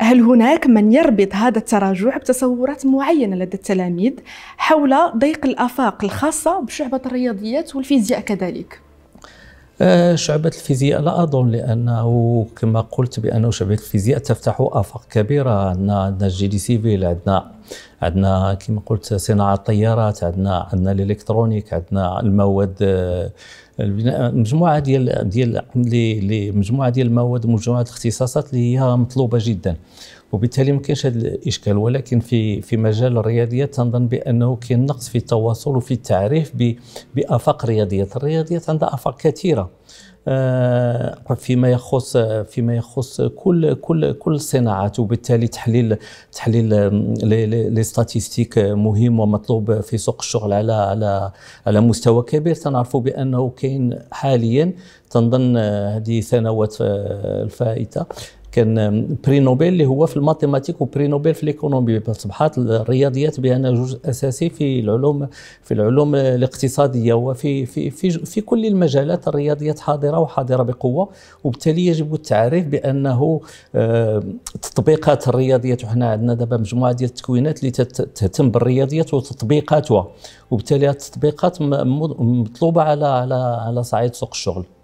هل هناك من يربط هذا التراجع بتصورات معينة لدى التلاميذ حول ضيق الآفاق الخاصة بشعبة الرياضيات والفيزياء كذلك؟ آه، شعبة الفيزياء لا أظن لأنه كما قلت بأن شعبة الفيزياء تفتح آفاق كبيرة عندنا عندنا الجي دي سيفيل عندنا عندنا كما قلت صناعة الطيارات عندنا عندنا الإلكترونيك عندنا المواد آه، مجموعه ديال ديال لي مجموعه ديال المواد ومجموعه الاختصاصات اللي هي مطلوبه جدا وبالتالي ما كاينش هذا الاشكال ولكن في في مجال الرياضيات تنظن بانه كاين نقص في التواصل وفي التعريف بافاق الرياضيات، الرياضيات عندها افاق كثيره آه، فيما يخص فيما يخص كل كل كل الصناعات وبالتالي تحليل تحليل لي ستاتيستيك مهم ومطلوب في سوق الشغل على على على مستوى كبير تنعرفوا بانه كاين حاليا تنظن آه، هذه سنوات آه، الفائته كان بري نوبل اللي هو في الماتيماتيك وبري نوبل في الايكونومي اصبحت الرياضيات بان جزء اساسي في العلوم في العلوم الاقتصاديه وفي في في في كل المجالات الرياضيات حاضره وحاضره بقوه وبالتالي يجب التعريف بانه آه، تطبيقات الرياضيات وحنا عندنا دابا مجموعه ديال التكوينات اللي تهتم بالرياضيات وتطبيقاتها وبالتالي التطبيقات مطلوبه على على على صعيد سوق الشغل